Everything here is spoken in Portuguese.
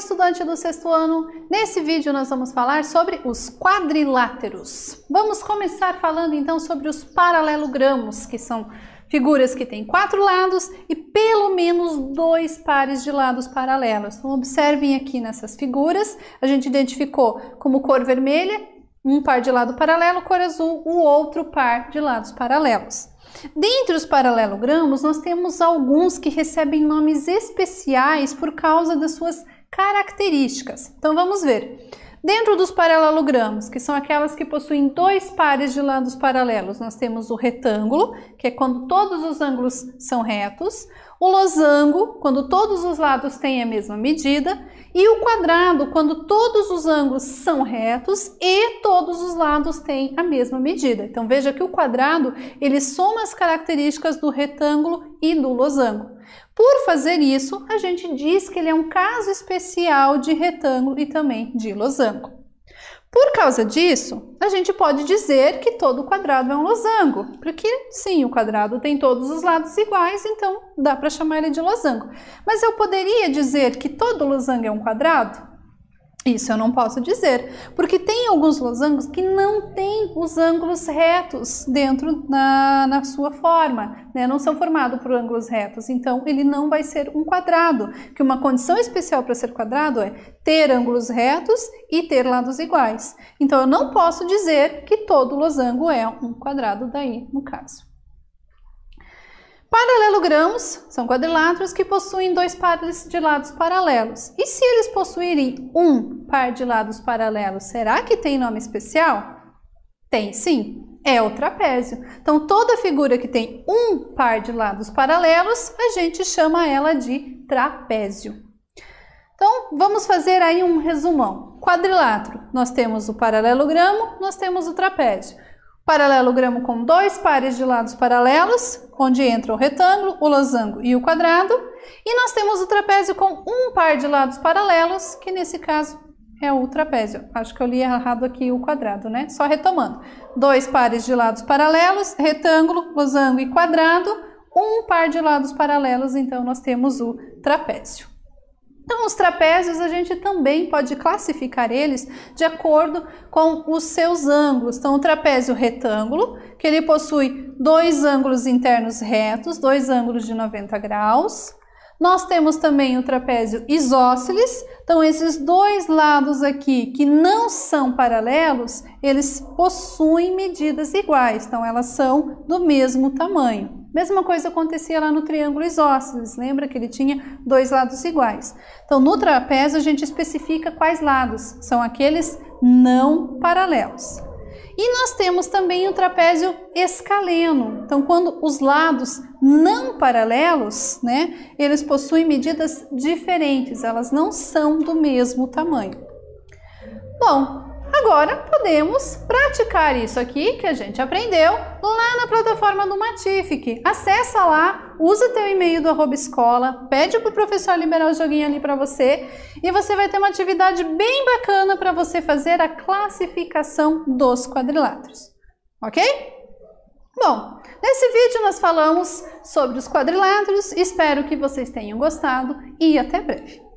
estudante do sexto ano, nesse vídeo nós vamos falar sobre os quadriláteros. Vamos começar falando então sobre os paralelogramos, que são figuras que têm quatro lados e pelo menos dois pares de lados paralelos. Então, observem aqui nessas figuras, a gente identificou como cor vermelha um par de lado paralelo, cor azul, o outro par de lados paralelos. Dentre os paralelogramos, nós temos alguns que recebem nomes especiais por causa das suas Características. Então vamos ver. Dentro dos paralelogramas, que são aquelas que possuem dois pares de lados paralelos, nós temos o retângulo, que é quando todos os ângulos são retos, o losango, quando todos os lados têm a mesma medida, e o quadrado, quando todos os ângulos são retos e todos os lados têm a mesma medida. Então veja que o quadrado, ele soma as características do retângulo e do losango. Por fazer isso, a gente diz que ele é um caso especial de retângulo e também de losango. Por causa disso, a gente pode dizer que todo quadrado é um losango, porque sim, o quadrado tem todos os lados iguais, então dá para chamar ele de losango. Mas eu poderia dizer que todo losango é um quadrado? Isso eu não posso dizer, porque tem alguns losangos que não têm os ângulos retos dentro na, na sua forma, né? não são formados por ângulos retos, então ele não vai ser um quadrado, que uma condição especial para ser quadrado é ter ângulos retos e ter lados iguais. Então eu não posso dizer que todo losango é um quadrado daí no caso. Paralelogramos são quadriláteros que possuem dois pares de lados paralelos. E se eles possuírem um par de lados paralelos, será que tem nome especial? Tem sim, é o trapézio. Então, toda figura que tem um par de lados paralelos, a gente chama ela de trapézio. Então, vamos fazer aí um resumão. Quadrilátero, nós temos o paralelogramo, nós temos o trapézio. Paralelogramo com dois pares de lados paralelos, onde entra o retângulo, o losango e o quadrado. E nós temos o trapézio com um par de lados paralelos, que nesse caso é o trapézio. Acho que eu li errado aqui o quadrado, né? Só retomando. Dois pares de lados paralelos, retângulo, losango e quadrado. Um par de lados paralelos, então nós temos o trapézio. Então, os trapézios a gente também pode classificar eles de acordo com os seus ângulos. Então, o trapézio retângulo, que ele possui dois ângulos internos retos, dois ângulos de 90 graus. Nós temos também o trapézio isósceles, então esses dois lados aqui que não são paralelos, eles possuem medidas iguais, então elas são do mesmo tamanho. Mesma coisa acontecia lá no triângulo isósceles, lembra que ele tinha dois lados iguais. Então, no trapézio, a gente especifica quais lados são aqueles não paralelos. E nós temos também o trapézio escaleno. Então, quando os lados não paralelos, né, eles possuem medidas diferentes, elas não são do mesmo tamanho. Bom, Agora podemos praticar isso aqui que a gente aprendeu lá na plataforma do Matific. Acessa lá, usa teu e-mail do arroba escola, pede para o professor liberar o joguinho ali para você e você vai ter uma atividade bem bacana para você fazer a classificação dos quadriláteros, ok? Bom, nesse vídeo nós falamos sobre os quadriláteros, espero que vocês tenham gostado e até breve.